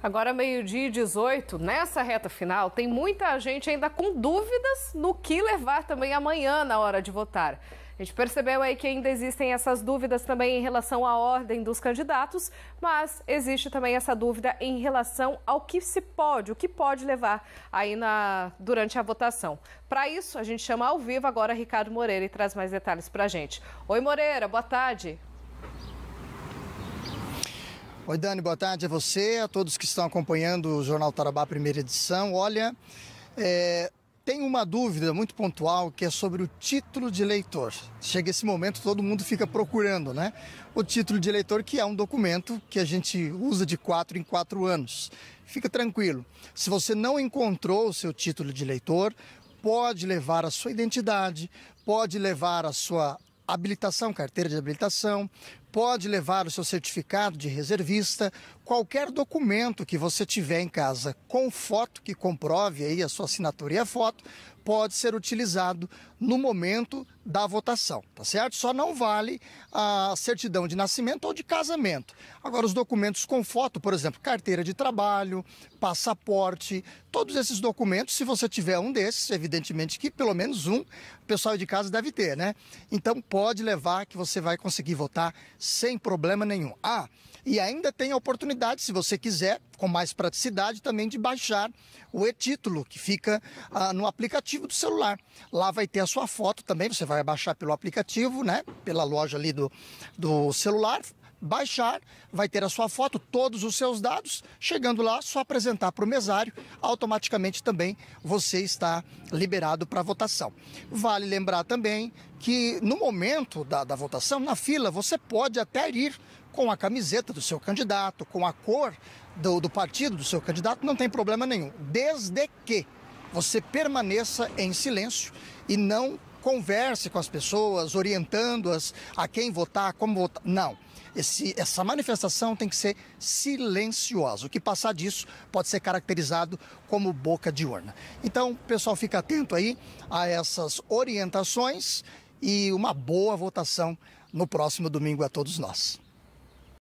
Agora, meio-dia e 18, nessa reta final, tem muita gente ainda com dúvidas no que levar também amanhã na hora de votar. A gente percebeu aí que ainda existem essas dúvidas também em relação à ordem dos candidatos, mas existe também essa dúvida em relação ao que se pode, o que pode levar aí na, durante a votação. Para isso, a gente chama ao vivo agora Ricardo Moreira e traz mais detalhes para a gente. Oi, Moreira, boa tarde. Oi, Dani, boa tarde a você, a todos que estão acompanhando o Jornal Tarabá, primeira edição. Olha, é, tem uma dúvida muito pontual que é sobre o título de eleitor. Chega esse momento, todo mundo fica procurando, né? O título de eleitor, que é um documento que a gente usa de quatro em quatro anos. Fica tranquilo, se você não encontrou o seu título de eleitor, pode levar a sua identidade, pode levar a sua habilitação, carteira de habilitação, pode levar o seu certificado de reservista, qualquer documento que você tiver em casa com foto que comprove aí a sua assinatura e a foto, pode ser utilizado no momento da votação, tá certo? Só não vale a certidão de nascimento ou de casamento. Agora, os documentos com foto, por exemplo, carteira de trabalho, passaporte, todos esses documentos, se você tiver um desses, evidentemente que pelo menos um, o pessoal de casa deve ter, né? Então, pode levar que você vai conseguir votar sem problema nenhum. Ah, e ainda tem a oportunidade, se você quiser, com mais praticidade, também de baixar o e-título, que fica ah, no aplicativo do celular. Lá vai ter a sua foto também, você vai baixar pelo aplicativo, né? Pela loja ali do, do celular, baixar, vai ter a sua foto, todos os seus dados. Chegando lá, só apresentar para o mesário, automaticamente também você está liberado para votação. Vale lembrar também que no momento da, da votação, na fila, você pode até ir com a camiseta do seu candidato, com a cor do, do partido do seu candidato, não tem problema nenhum, desde que você permaneça em silêncio e não converse com as pessoas, orientando-as a quem votar, como votar. Não esse, essa manifestação tem que ser silenciosa. O que passar disso pode ser caracterizado como boca de urna. Então, pessoal, fica atento aí a essas orientações e uma boa votação no próximo domingo a todos nós.